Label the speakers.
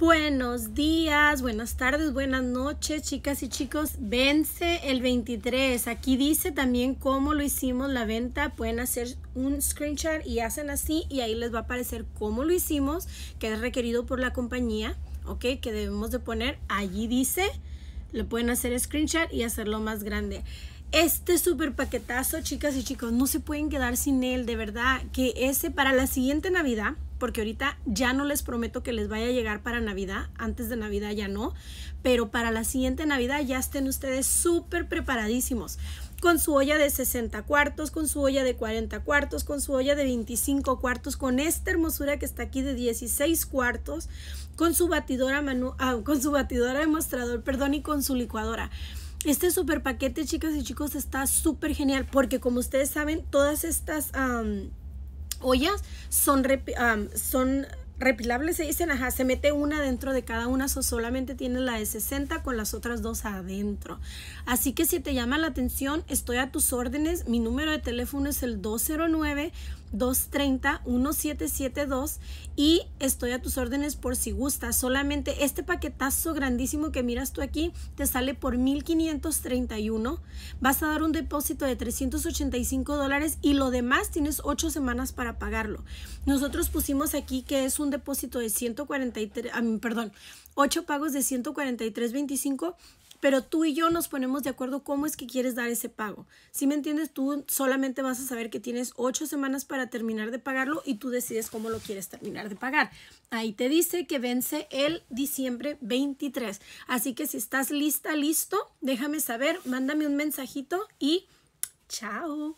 Speaker 1: Buenos días, buenas tardes, buenas noches, chicas y chicos. Vence el 23. Aquí dice también cómo lo hicimos la venta. Pueden hacer un screenshot y hacen así y ahí les va a aparecer cómo lo hicimos, que es requerido por la compañía, ¿ok? Que debemos de poner. Allí dice, lo pueden hacer screenshot y hacerlo más grande este súper paquetazo, chicas y chicos, no se pueden quedar sin él, de verdad, que ese para la siguiente Navidad, porque ahorita ya no les prometo que les vaya a llegar para Navidad, antes de Navidad ya no, pero para la siguiente Navidad ya estén ustedes súper preparadísimos con su olla de 60 cuartos, con su olla de 40 cuartos, con su olla de 25 cuartos, con esta hermosura que está aquí de 16 cuartos, con su batidora ah, con su batidora de mostrador, perdón, y con su licuadora. Este súper paquete, chicas y chicos, está súper genial porque como ustedes saben, todas estas ollas son, um, son repilables se dicen, ajá, se mete una dentro de cada una, o solamente tienes la de 60 con las otras dos adentro. Así que si te llama la atención, estoy a tus órdenes. Mi número de teléfono es el 209 230 1772 y estoy a tus órdenes por si gusta. Solamente este paquetazo grandísimo que miras tú aquí te sale por 1531. Vas a dar un depósito de 385 dólares y lo demás tienes 8 semanas para pagarlo. Nosotros pusimos aquí que es un depósito de 143, perdón, 8 pagos de 143.25, pero tú y yo nos ponemos de acuerdo cómo es que quieres dar ese pago. Si me entiendes, tú solamente vas a saber que tienes 8 semanas para terminar de pagarlo y tú decides cómo lo quieres terminar de pagar. Ahí te dice que vence el diciembre 23. Así que si estás lista, listo, déjame saber, mándame un mensajito y chao.